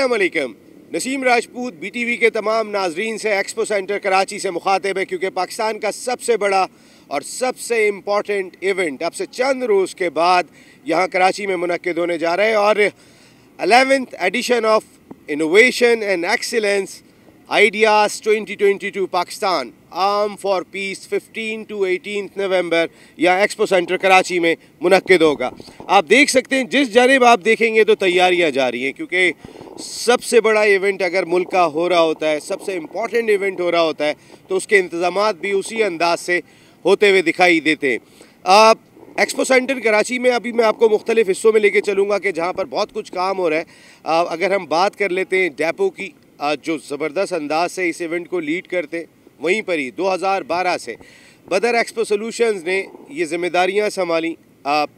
Aslam Naseem Rajput B T V के तमाम नाजरीन से एक्सपो सेंटर कराची से मुखातिब है क्योंकि पाकिस्तान का सबसे बड़ा और सबसे इम्पॉर्टेंट इवेंट अब से चंद रोज़ के बाद यहाँ कराची में मनद होने जा रहे हैं और eleventh edition of innovation and excellence ideas 2022 Pakistan arm for peace fifteen to eighteen November या एक्सपो सेंटर कराची में मनद होगा आप देख सकते हैं जिस जानब आप देखेंगे तो जा जारी हैं क्योंकि सबसे बड़ा इवेंट अगर मुल्क का हो रहा होता है सबसे इम्पॉर्टेंट इवेंट हो रहा होता है तो उसके इंतजाम भी उसी अंदाज से होते हुए दिखाई देते हैं एक्सपो सेंटर कराची में अभी मैं आपको मुख्तलिफ हिस्सों में लेके चलूँगा कि जहाँ पर बहुत कुछ काम हो रहा है आ, अगर हम बात कर लेते हैं डेपो की आ, जो ज़बरदस्त अंदाज से इस इवेंट को लीड करते वहीं पर ही 2012 से बदर एक्सपो सोल्यूशंस ने ये जिम्मेदारियाँ संभाली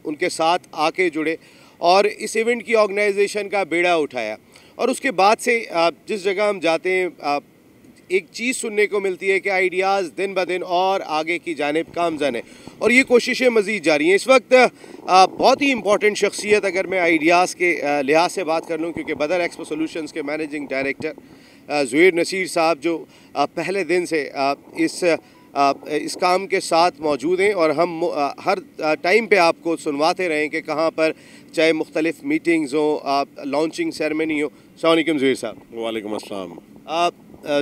उनके साथ आके जुड़े और इस इवेंट की ऑर्गेनाइजेशन का बेड़ा उठाया और उसके बाद से जिस जगह हम जाते हैं एक चीज़ सुनने को मिलती है कि आइडियाज़ दिन ब दिन और आगे की जानब कामजन है और ये कोशिशें मज़ीद जारी हैं इस वक्त बहुत ही इंपॉर्टेंट शख्सियत अगर मैं आइडियाज़ के लिहाज से बात कर लूँ क्योंकि बदर एक्सपो सोलूशन के मैनेजिंग डायरेक्टर जुहैर नसीर साहब जो पहले दिन से इस इस काम के साथ मौजूद हैं और हम हर टाइम पे आपको सुनवाते रहें कि कहाँ पर चाहे मुख्तलिफ़ मीटिंग्स हों लॉन्चिंग सेरेमनी हो सलामकुम जुहर साहब वालेकुम अस्सलाम आप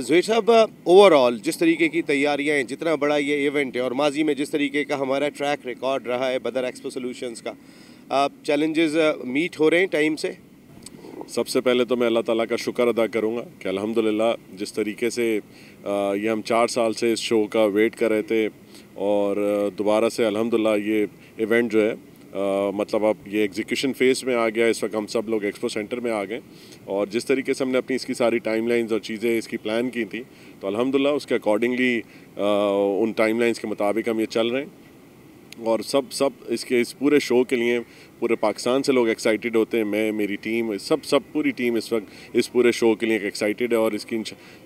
जुहर साहब ओवरऑल जिस तरीके की तैयारियाँ हैं जितना बड़ा ये इवेंट है और माजी में जिस तरीके का हमारा ट्रैक रिकॉर्ड रहा है बदर एक्सपो सोल्यूशंस का आप चैलेंजेस मीट हो रहे हैं टाइम से सबसे पहले तो मैं अल्लाह ताला का शुक्र अदा करूँगा कि अलहमदिल्ला जिस तरीके से ये हम चार साल से इस शो का वेट कर रहे थे और दोबारा से अलहमदिल्ला ये इवेंट जो है मतलब अब ये एग्जीक्यूशन फेज में आ गया इस वक्त हम सब लोग एक्सपो सेंटर में आ गए और जिस तरीके से हमने अपनी इसकी सारी टाइमलाइंस और चीज़ें इसकी प्लान की थी तो अल्हम्दुलिल्लाह उसके अकॉर्डिंगली उन टाइमलाइंस के मुताबिक हम ये चल रहे हैं और सब सब इसके इस पूरे शो के लिए पूरे पाकिस्तान से लोग एक्साइटेड होते हैं मैं मेरी टीम सब सब पूरी टीम इस वक्त इस पूरे शो के लिए एक्साइटेड है और इसकी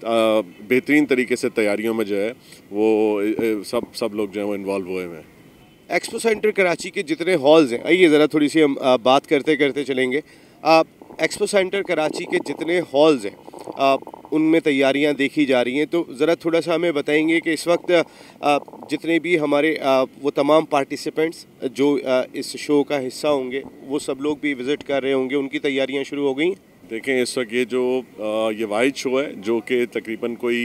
बेहतरीन तरीके से तैयारियों में जो है वो सब सब लोग जो है वो इन्वॉल्व हुए हुए हैं एक्सपो सेंटर कराची के जितने हॉल्स हैं आइए ज़रा थोड़ी सी हम बात करते करते चलेंगे आप एक्सपो सेंटर कराची के जितने हॉल्स हैं उनमें तैयारियां देखी जा रही हैं तो ज़रा थोड़ा सा हमें बताएंगे कि इस वक्त जितने भी हमारे वो तमाम पार्टिसिपेंट्स जो इस शो का हिस्सा होंगे वो सब लोग भी विज़िट कर रहे होंगे उनकी तैयारियां शुरू हो गई हैं देखें इस वक्त ये जो ये वाइड शो है जो कि तकरीबन कोई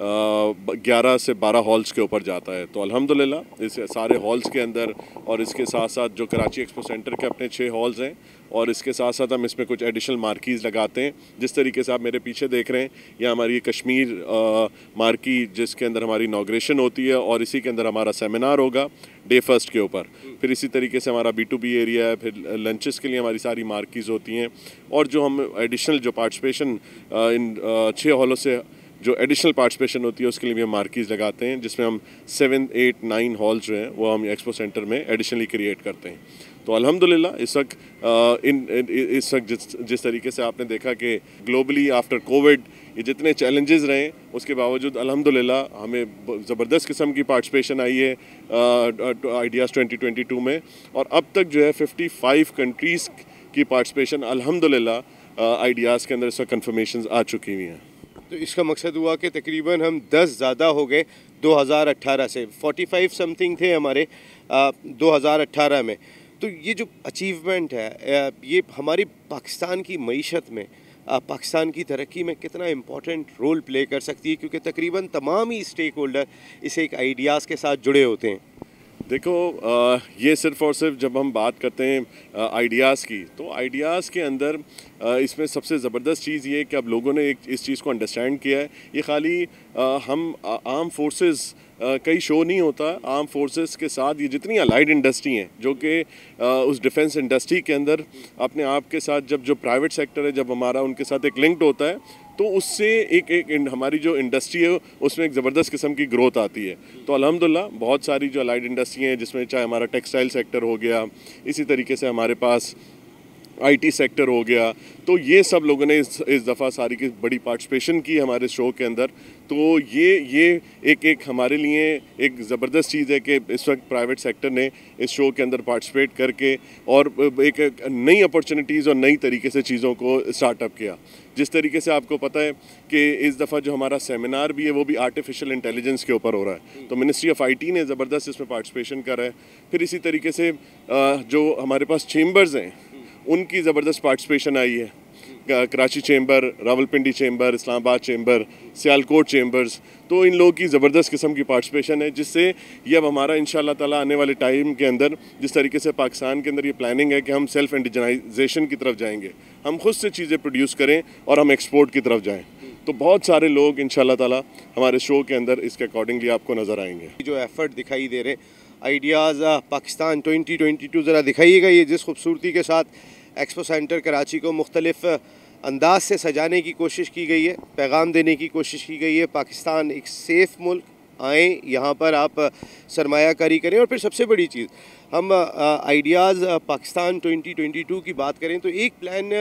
ग्यारह से बारह हॉल्स के ऊपर जाता है तो अल्हम्दुलिल्लाह इस सारे हॉल्स के अंदर और इसके साथ साथ जो कराची एक्सपो सेंटर के अपने छः हॉल्स हैं और इसके साथ साथ हम इसमें कुछ एडिशनल मार्कीज़ लगाते हैं जिस तरीके से आप मेरे पीछे देख रहे हैं यह हमारी कश्मीर मार्की जिसके अंदर हमारी इनाग्रेशन होती है और इसी के अंदर हमारा सेमिनार होगा डे फर्स्ट के ऊपर फिर इसी तरीके से हमारा बी टू बी एरिया है फिर लंचेस के लिए हमारी सारी मार्कीज़ होती हैं और जो हम एडिशनल जो पार्टिसिपेशन इन छः हॉलों से जो एडिशनल पार्टिसिपेशन होती है उसके लिए भी हम मार्कीज़ लगाते हैं जिसमें हम सेवन एट नाइन हॉल जो हैं वो हम एक्सपो सेंटर में एडिशनली क्रिएट करते हैं तो अलहमदिल्ला इस वक्त इन इस वक्त जिस जिस तरीके से आपने देखा कि ग्लोबली आफ्टर कोविड ये जितने चैलेंजेस रहे उसके बावजूद अलहमदिल्ला हमें ज़बरदस्त किस्म की पार्टिसिपेशन आई है आइडियाज़ 2022 तो में और अब तक जो है 55 कंट्रीज़ की पार्टिसिपेशन अलहमदिल्ला आइडियाज़ के अंदर वक्त कन्फर्मेशन आ चुकी हुई हैं तो इसका मकसद हुआ कि तकरीबन हम 10 ज़्यादा हो गए 2018 से 45 समथिंग थे हमारे आ, 2018 में तो ये जो अचीवमेंट है ये हमारी पाकिस्तान की मीशत में पाकिस्तान की तरक्की में कितना इम्पॉर्टेंट रोल प्ले कर सकती है क्योंकि तकरीबन तमाम ही स्टेक होल्डर इसे एक आइडियाज़ के साथ जुड़े होते हैं देखो ये सिर्फ और सिर्फ जब हम बात करते हैं आइडियाज़ की तो आइडियाज़ के अंदर इसमें सबसे ज़बरदस्त चीज़ ये कि अब लोगों ने एक इस चीज़ को अंडरस्टैंड किया है ये खाली हम आर्म फोर्सेस कई शो नहीं होता आर्म फोर्सेस के साथ ये जितनी अलाइड इंडस्ट्री हैं जो कि उस डिफेंस इंडस्ट्री के अंदर अपने आप के साथ जब जो प्राइवेट सेक्टर है जब हमारा उनके साथ एक लिंक्ड होता है तो उससे एक एक हमारी जो इंडस्ट्री है उसमें एक ज़बरदस्त किस्म की ग्रोथ आती है तो अलहमदिल्ला बहुत सारी जो अलाइड इंडस्ट्री हैं जिसमें चाहे हमारा टेक्सटाइल सेक्टर हो गया इसी तरीके से हमारे पास आईटी सेक्टर हो गया तो ये सब लोगों ने इस इस दफ़ा सारी की बड़ी पार्टिसिपेशन की हमारे शो के अंदर तो ये ये एक एक हमारे लिए एक ज़बरदस्त चीज़ है कि इस वक्त प्राइवेट सेक्टर ने इस शो के अंदर पार्टिसिपेट करके और एक, एक नई अपॉर्चुनिटीज़ और नई तरीके से चीज़ों को स्टार्टअप किया जिस तरीके से आपको पता है कि इस दफ़ा जो हमारा सेमिनार भी है वो भी आर्टिफिशियल इंटेलिजेंस के ऊपर हो रहा है तो मिनिस्ट्री ऑफ आईटी ने ज़बरदस्त इसमें पार्टिसिपेशन करा है फिर इसी तरीके से जो हमारे पास चेम्बर्स हैं उनकी ज़बरदस्त पार्टिसिपेशन आई है Karachi chamber Rawalpindi chamber Islamabad chamber Sialkot chambers तो इन लोगों की ज़बरदस्त किस्म की पार्टिसिपेशन है जिससे ये अब हमारा इन ताला आने वाले टाइम के अंदर जिस तरीके से पाकिस्तान के अंदर ये प्लानिंग है कि हम सेल्फ इंडिजनाइजेशन की तरफ जाएंगे हम खुद से चीज़ें प्रोड्यूस करें और हम एक्सपोर्ट की तरफ जाएँ तो बहुत सारे लोग इन ताला हमारे शो के अंदर इसके अकॉर्डिंगली आपको नज़र आएंगे जो एफर्ट दिखाई दे रहे आइडियाज़ पाकिस्तान टू ज़रा दिखाइएगा ये जिस खूबसूरती के साथ एक्सपो सेंटर कराची को मुख्तलिफ़ अंदाज से सजाने की कोशिश की गई है पैगाम देने की कोशिश की गई है पाकिस्तान एक सेफ़ मुल्क आएँ यहाँ पर आप सरमाकारी करें और फिर सबसे बड़ी चीज़ हम आइडियाज़ पाकिस्तान 2022 की बात करें तो एक प्लान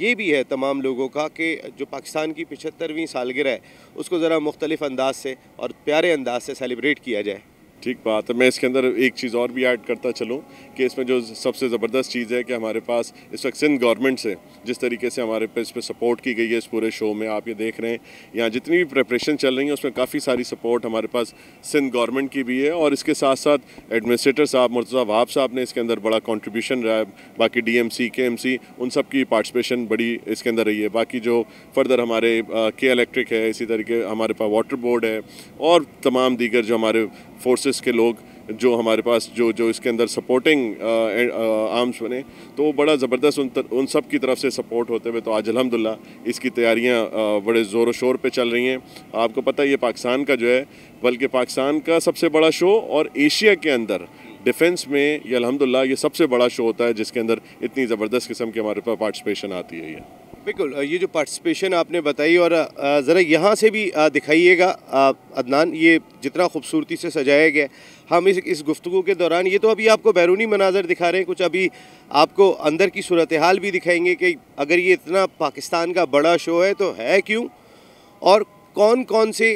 ये भी है तमाम लोगों का कि जो पाकिस्तान की पिछहत्तरवीं सालगिरह है उसको ज़रा मुख्तलिफ़ अंदाज से और प्यारे अंदाज से सेलिब्रेट किया जाए ठीक बात है मैं इसके अंदर एक चीज़ और भी ऐड करता चलूँ कि इसमें जो सबसे ज़बरदस्त चीज़ है कि हमारे पास इस वक्त सिंध गवर्नमेंट से जिस तरीके से हमारे पे इस पर सपोर्ट की गई है इस पूरे शो में आप ये देख रहे हैं यहाँ जितनी भी प्रेपरेशन चल रही है उसमें काफ़ी सारी सपोर्ट हमारे पास सिंध गवर्नमेंट की भी है और इसके साथ साथ एडमिनिस्ट्रेटर साहब मुर्तज़ा वहाब साहब ने इसके अंदर बड़ा कॉन्ट्रीब्यूशन रहा है बाकी डी एम सी के एम सी उन सब की पार्टिसिपेशन बड़ी इसके अंदर रही है बाकी जो फर्दर हमारे के इलेक्ट्रिक है इसी तरीके हमारे पास वाटर बोर्ड है और तमाम दीगर जो हमारे फोर्सेस के लोग जो हमारे पास जो जो इसके अंदर सपोर्टिंग आर्म्स uh, uh, बने तो वो बड़ा ज़बरदस्त उन उन सब की तरफ से सपोर्ट होते हुए तो आज अलहमदिल्ला इसकी तैयारियाँ uh, बड़े ज़ोर व शोर पर चल रही हैं आपको पता है ये पाकिस्तान का जो है बल्कि पाकिस्तान का सबसे बड़ा शो और एशिया के अंदर डिफेंस में ये अलहमदिल्ला ये सबसे बड़ा शो होता है जिसके अंदर इतनी ज़बरदस्त किस्म की हमारे पास पार्टिसिपेशन आती है ये बिल्कुल ये जो पार्टिसिपेशन आपने बताई और ज़रा यहाँ से भी दिखाइएगा अदनान ये जितना खूबसूरती से सजाया गया हम इस इस गुफ्तु के दौरान ये तो अभी आपको बैरूनी मनाजर दिखा रहे हैं कुछ अभी आपको अंदर की सूरत हाल भी दिखाएंगे कि अगर ये इतना पाकिस्तान का बड़ा शो है तो है क्यों और कौन कौन से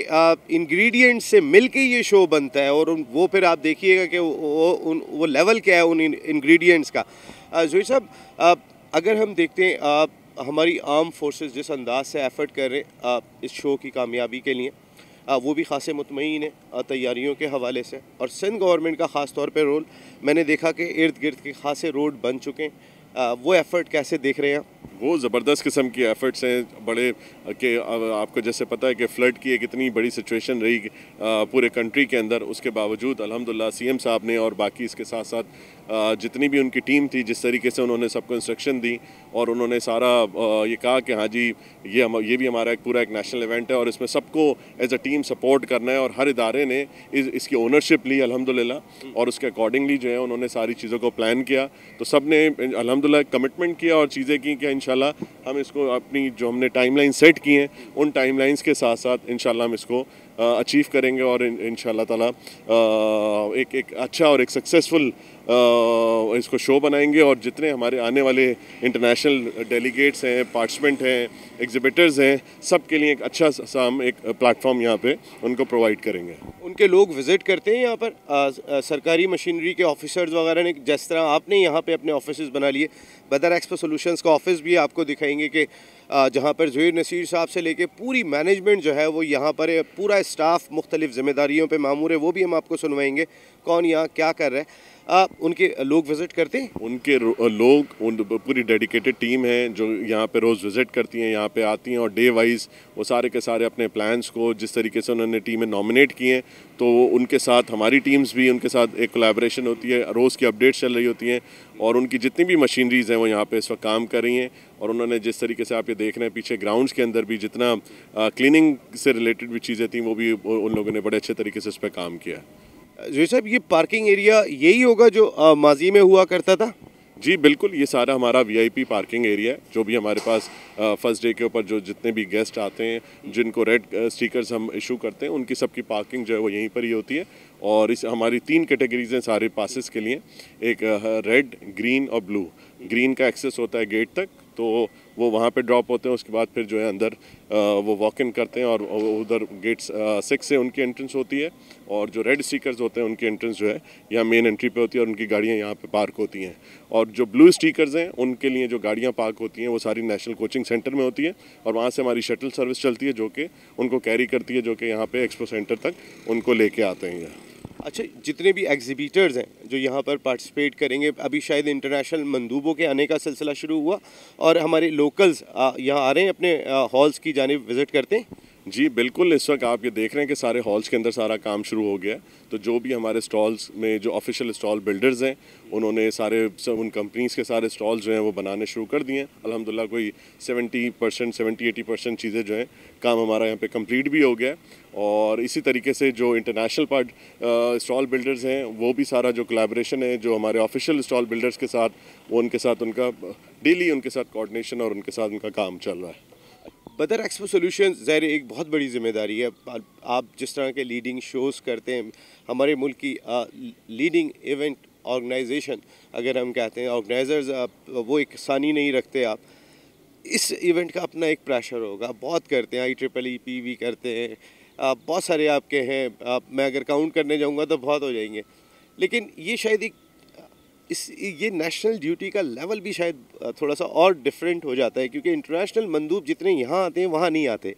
इंग्रेडिएंट से मिल के ये शो बनता है और उन, वो फिर आप देखिएगा कि वो उन वो लेवल क्या है उन इंग्रेडिएंट्स का जोई साहब अगर हम देखते हैं आप हमारी आर्म फोर्सेस जिस अंदाज से एफर्ट कर रहे हैं इस शो की कामयाबी के लिए आ, वो भी खासे मुतमिन है तैयारियों के हवाले से और सिंध गवर्नमेंट का ख़ास तौर पर रोल मैंने देखा कि इर्द गिर्द के खासे रोड बन चुके हैं वो एफ़र्ट कैसे देख रहे हैं वो ज़बरदस्त किस्म की एफ़र्ट्स हैं बड़े के आपको जैसे पता है कि फ़्लड की एक इतनी बड़ी सिचुएशन रही पूरे कंट्री के अंदर उसके बावजूद सी सीएम साहब ने और बाकी इसके साथ साथ जितनी भी उनकी टीम थी जिस तरीके से उन्होंने सबको इंस्ट्रक्शन दी और उन्होंने सारा ये कहा कि हाँ जी ये हम ये भी हमारा एक पूरा एक नेशनल इवेंट है और इसमें सबको एज अ टीम सपोर्ट करना है और हर इदारे ने इस, इसकी ओनरशिप ली अलहमदिल्ला और उसके अकॉर्डिंगली जो है उन्होंने सारी चीज़ों को प्लान किया तो सब ने अलहमदिल्ला कमिटमेंट किया और चीज़ें की कि इन हम इसको अपनी जो हमने टाइम सेट किए हैं उन टाइम के साथ साथ इन हम इसको अचीव करेंगे और इन ताला एक एक अच्छा और एक सक्सेसफुल इसको शो बनाएंगे और जितने हमारे आने वाले इंटरनेशनल डेलीगेट्स हैं पार्टिसिपेंट हैं एग्जिबिटर्स हैं सब के लिए एक अच्छा सा हम एक प्लेटफॉर्म यहाँ पे उनको प्रोवाइड करेंगे उनके लोग विज़िट करते हैं यहाँ पर आ, आ, सरकारी मशीनरी के ऑफिसर्स वगैरह ने जिस तरह आपने यहाँ पर अपने ऑफिस बना लिए बदर एक्सपो सोल्यूशन का ऑफिस भी आपको दिखाएंगे कि जहाँ पर जुहैर नसीर साहब से लेके पूरी मैनेजमेंट जो है वो यहाँ पर पूरा स्टाफ मुख्तलिफ ज़िम्मेदारियों पर मामूर है वो भी हम आपको सुनवाएंगे कौन यहाँ क्या कर रहे हैं आप उनके लोग विजिट करते हैं उनके लोग उन पूरी डेडिकेटेड टीम है जो यहाँ पे रोज़ विजिट करती हैं यहाँ पे आती हैं और डे वाइज वो सारे के सारे अपने प्लान्स को जिस तरीके से उन्होंने टीमें नॉमिनेट किए हैं तो उनके साथ हमारी टीम्स भी उनके साथ एक कोलेब्रेशन होती है रोज़ की अपडेट्स चल रही होती हैं और उनकी जितनी भी मशीनरीज़ हैं वो यहाँ पे इस वक्त काम कर रही हैं और उन्होंने जिस तरीके से आप ये देख रहे हैं पीछे ग्राउंड्स के अंदर भी जितना क्लिनिंग से रिलेटेड भी चीज़ें थी वो भी उन लोगों ने बड़े अच्छे तरीके से इस पर काम किया है जोई साहब ये पार्किंग एरिया यही होगा जो माजी में हुआ करता था जी बिल्कुल ये सारा हमारा वीआईपी पार्किंग एरिया है जो भी हमारे पास फर्स्ट डे के ऊपर जो जितने भी गेस्ट आते हैं जिनको रेड स्टिकर्स हम इशू करते हैं उनकी सबकी पार्किंग जो है वो यहीं पर ही होती है और इस हमारी तीन कैटेगरीज हैं सारे पासेस के लिए एक रेड ग्रीन और ब्लू ग्रीन का एक्सेस होता है गेट तक तो वो वहाँ पे ड्रॉप होते हैं उसके बाद फिर जो है अंदर वो वॉक इन करते हैं और उधर गेट्स सिक्स से उनकी एंट्रेंस होती है और जो रेड स्टिकर्स होते हैं उनकी एंट्रेंस जो है यहाँ मेन एंट्री पे होती है और उनकी गाड़ियाँ यहाँ पे पार्क होती हैं और जो ब्लू स्टिकर्स हैं उनके लिए जो गाड़ियाँ पार्क होती हैं वो सारी नेशनल कोचिंग सेंटर में होती है और वहाँ से हमारी शटल सर्विस चलती है जो कि उनको कैरी करती है जो कि यहाँ पर एक्सपो सेंटर तक उनको ले आते हैं अच्छा जितने भी एग्जीबिटर्स हैं जो यहाँ पर पार्टिसिपेट करेंगे अभी शायद इंटरनेशनल मंदूबों के आने का सिलसिला शुरू हुआ और हमारे लोकल्स यहाँ आ रहे हैं अपने हॉल्स की जानब विज़िट करते हैं जी बिल्कुल इस वक्त आप ये देख रहे हैं कि सारे हॉल्स के अंदर सारा काम शुरू हो गया तो जो भी हमारे स्टॉल्स में जो ऑफिशियल स्टॉल बिल्डर्स हैं उन्होंने सारे सब उन कंपनीज के सारे स्टॉल जो हैं वो बनाने शुरू कर दिए हैं अलहमदिल्ला कोई 70 परसेंट सेवेंटी एटी परसेंट चीज़ें जो हैं काम हमारा यहाँ पे कंप्लीट भी हो गया और इसी तरीके से जो इंटरनेशनल पार्ट स्टॉल बिल्डर्स हैं वो भी सारा जो कलेब्रेशन है जो हमारे ऑफिशियल स्टॉल बिल्डर्स के साथ वो उनके साथ उनका डेली उनके साथ कोऑर्डिनेशन और उनके साथ उनका काम चल रहा है बदर एक्सपो सोल्यूशन ज़ाहिर एक बहुत बड़ी जिम्मेदारी है आप जिस तरह के लीडिंग शोज़ करते हैं हमारे मुल्क की लीडिंग इवेंट ऑर्गेनाइजेशन अगर हम कहते हैं ऑर्गेनाइजर्स वो एक सानी नहीं रखते आप इस इवेंट का अपना एक प्रेशर होगा बहुत करते हैं आई ट्रिपल ई पी भी करते हैं बहुत सारे आपके हैं आप मैं अगर काउंट करने जाऊँगा तो बहुत हो जाएंगे लेकिन ये शायद एक इस ये नेशनल ड्यूटी का लेवल भी शायद थोड़ा सा और डिफरेंट हो जाता है क्योंकि इंटरनेशनल मंदूब जितने यहाँ आते हैं वहाँ नहीं आते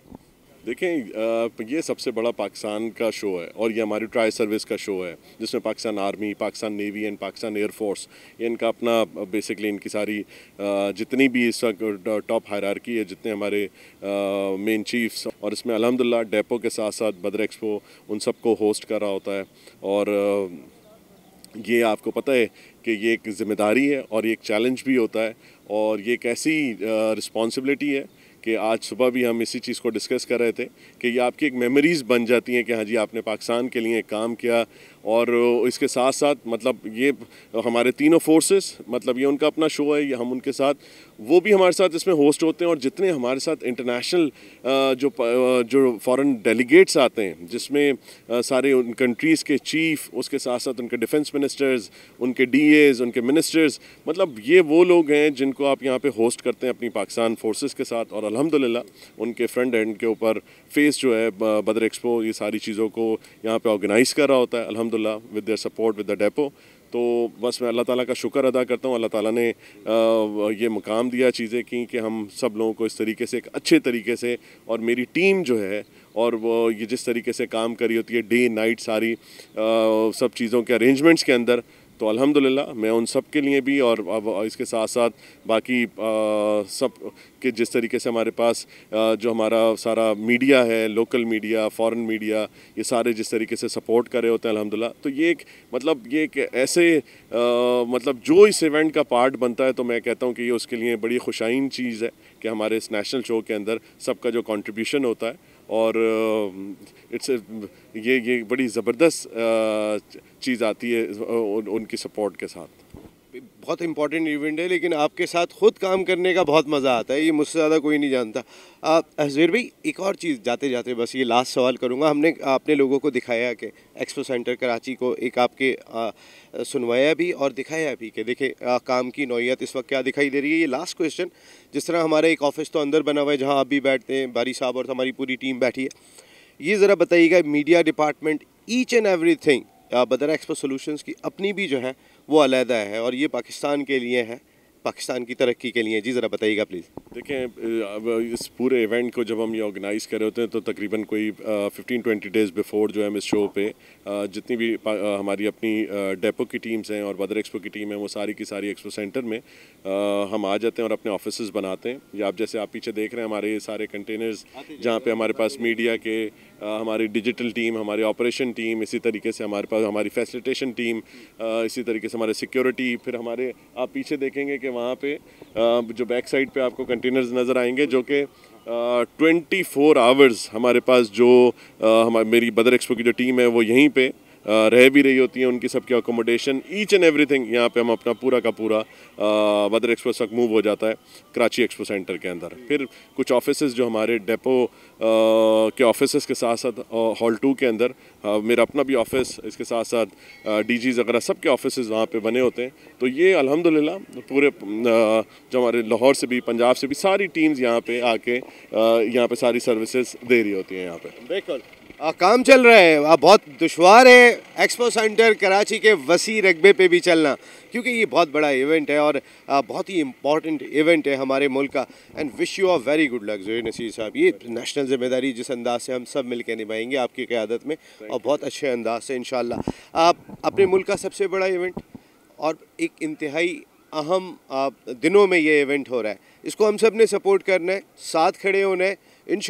देखें ये सबसे बड़ा पाकिस्तान का शो है और ये हमारी ट्राई सर्विस का शो है जिसमें Pakistan army Pakistan navy and Pakistan air force इनका अपना बेसिकली इनकी सारी जितनी भी इस टॉप हायरार्की है जितने हमारे मेन चीफ्स और इसमें अलहमदिल्ला डेपो के साथ साथ बदर एक्सपो उन सबको होस्ट कर रहा होता है और ये आपको पता है कि ये एक ज़िम्मेदारी है और ये एक चैलेंज भी होता है और ये एक ऐसी रिस्पॉन्सिबिलिटी है कि आज सुबह भी हम इसी चीज़ को डिस्कस कर रहे थे कि ये आपकी एक मेमोरीज़ बन जाती हैं कि हाँ जी आपने पाकिस्तान के लिए काम किया और इसके साथ साथ मतलब ये हमारे तीनों फोर्सेस मतलब ये उनका अपना शो है ये हम उनके साथ वो भी हमारे साथ इसमें होस्ट होते हैं और जितने हमारे साथ इंटरनेशनल जो जो फॉरेन डेलीगेट्स आते हैं जिसमें सारे उन कंट्रीज़ के चीफ उसके साथ साथ उनके डिफेंस मिनिस्टर्स उनके डी उनके मिनिस्टर्स मतलब ये वो लोग हैं जिनको आप यहाँ पर होस्ट करते हैं अपनी पाकिस्तान फोर्सेज के साथ और अलहमदिल्ला उनके फ्रंट एंड के ऊपर फेस जो है बदर एक्सपो ये सारी चीज़ों को यहाँ पर ऑर्गेनाइज़ कर रहा होता है अलहमद अलहमदिल्ला with their support with the depot तो बस मैं अल्लाह ताला का शुक्र अदा करता हूँ अल्लाह ताला ने ये मकाम दिया चीज़ें की कि हम सब लोगों को इस तरीके से एक अच्छे तरीके से और मेरी टीम जो है और वो ये जिस तरीके से काम करी होती है डे नाइट सारी सब चीज़ों के अरेंजमेंट्स के अंदर तो अल्हम्दुलिल्लाह मैं उन सब के लिए भी और अब इसके साथ साथ बाकी आ, सब के जिस तरीके से हमारे पास आ, जो हमारा सारा मीडिया है लोकल मीडिया फॉरेन मीडिया ये सारे जिस तरीके से सपोर्ट कर रहे होते हैं अल्हम्दुलिल्लाह तो ये एक मतलब ये एक ऐसे आ, मतलब जो इस इवेंट का पार्ट बनता है तो मैं कहता हूँ कि ये उसके लिए बड़ी खुशाइन चीज़ है कि हमारे इस नेशनल शो के अंदर सबका जो कॉन्ट्रीब्यूशन होता है और इट्स ये ये बड़ी ज़बरदस्त चीज़ आती है उनकी सपोर्ट के साथ बहुत इंपॉर्टेंट इवेंट है लेकिन आपके साथ खुद काम करने का बहुत मज़ा आता है ये मुझसे ज़्यादा कोई नहीं जानता हजवीर भाई एक और चीज़ जाते जाते बस ये लास्ट सवाल करूँगा हमने आपने लोगों को दिखाया कि एक्सपो सेंटर कराची को एक आपके आ, सुनवाया भी और दिखाया भी कि आ, काम की नौीयत इस वक्त क्या दिखाई दे रही है ये लास्ट क्वेश्चन जिस तरह हमारा एक ऑफिस तो अंदर बना हुआ है जहाँ आप भी बैठते हैं बारी साहब और हमारी पूरी टीम बैठी है ये ज़रा बताइएगा media department each and everything Badar expo solution की अपनी भी जो है वो अलहदा है और ये पाकिस्तान के लिए है पाकिस्तान की तरक्की के लिए जी ज़रा बताइएगा प्लीज़ देखें अब इस पूरे इवेंट को जब हम ये ऑर्गेनाइज़ कर रहे होते हैं तो तकरीबन कोई फिफ्टीन ट्वेंटी डेज़ बिफोर जो है हम इस शो पे जितनी भी हमारी अपनी डेपो की टीम्स हैं और बदर एक्सपो की टीम है वो सारी की सारी एक्सपो सेंटर में हम आ जाते हैं और अपने ऑफिस बनाते हैं या आप जैसे आप पीछे देख रहे हैं हमारे सारे कंटेनर्स जहाँ पर हमारे पास मीडिया के हमारी डिजिटल टीम हमारी ऑपरेशन टीम इसी तरीके से हमारे पास हमारी फैसिलिटेशन टीम इसी तरीके से हमारे सिक्योरिटी फिर हमारे आप पीछे देखेंगे कि वहाँ पे जो बैक साइड पे आपको कंटेनर्स नज़र आएंगे जो कि ट्वेंटी फोर आवर्स हमारे पास जो हमारे मेरी बदर एक्सपो की जो टीम है वो यहीं पर रह भी रही होती हैं उनकी सबकी अकोमोडेशन ईच एंड एवरीथिंग यहाँ पे हम अपना पूरा का पूरा वदर एक्सप्रेस तक मूव हो जाता है कराची एक्सपो सेंटर के अंदर फिर कुछ ऑफिस जो हमारे डेपो के ऑफिस के साथ साथ हॉल टू के अंदर मेरा अपना भी ऑफिस इसके साथ साथ डी वगैरह सब के ऑफिस वहाँ पर बने होते हैं तो ये अलहमदिल्ला पूरे जो हमारे लाहौर से भी पंजाब से भी सारी टीम्स यहाँ पर आके यहाँ पर सारी सर्विसेज दे रही होती हैं यहाँ पर बिल्कुल आ, काम चल रहा है आ, बहुत दुशवार है एक्सपो सेंटर कराची के वसी रकबे पे भी चलना क्योंकि ये बहुत बड़ा इवेंट है और आ, बहुत ही इम्पॉर्टेंट इवेंट है हमारे मुल्क का and wish you are very good luck जोए नसीर साहब ये नेशनल जिम्मेदारी जिस अंदाज से हम सब मिलकर निभाएंगे आपकी क्यादत में और बहुत अच्छे अंदाज से इन आप अपने मुल्क का सबसे बड़ा इवेंट और एक इंतहाई अहम दिनों में ये इवेंट हो रहा है इसको हम सब ने सपोर्ट करना है साथ खड़े होना है इन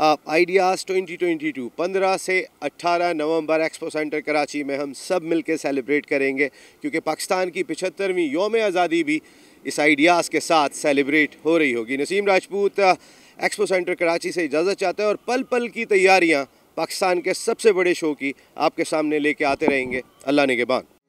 आइडियाज़ 2022 पंद्रह से 18 नवंबर एक्सपो सेंटर कराची में हम सब मिलकर सेलिब्रेट करेंगे क्योंकि पाकिस्तान की पिछहत्तरवीं योम आज़ादी भी इस आइडियाज़ के साथ सेलिब्रेट हो रही होगी नसीम राजपूत एक्सपो सेंटर कराची से इजाज़त चाहते हैं और पल पल की तैयारियाँ पाकिस्तान के सबसे बड़े शो की आपके सामने लेके आते रहेंगे अल्लाह ने के बाद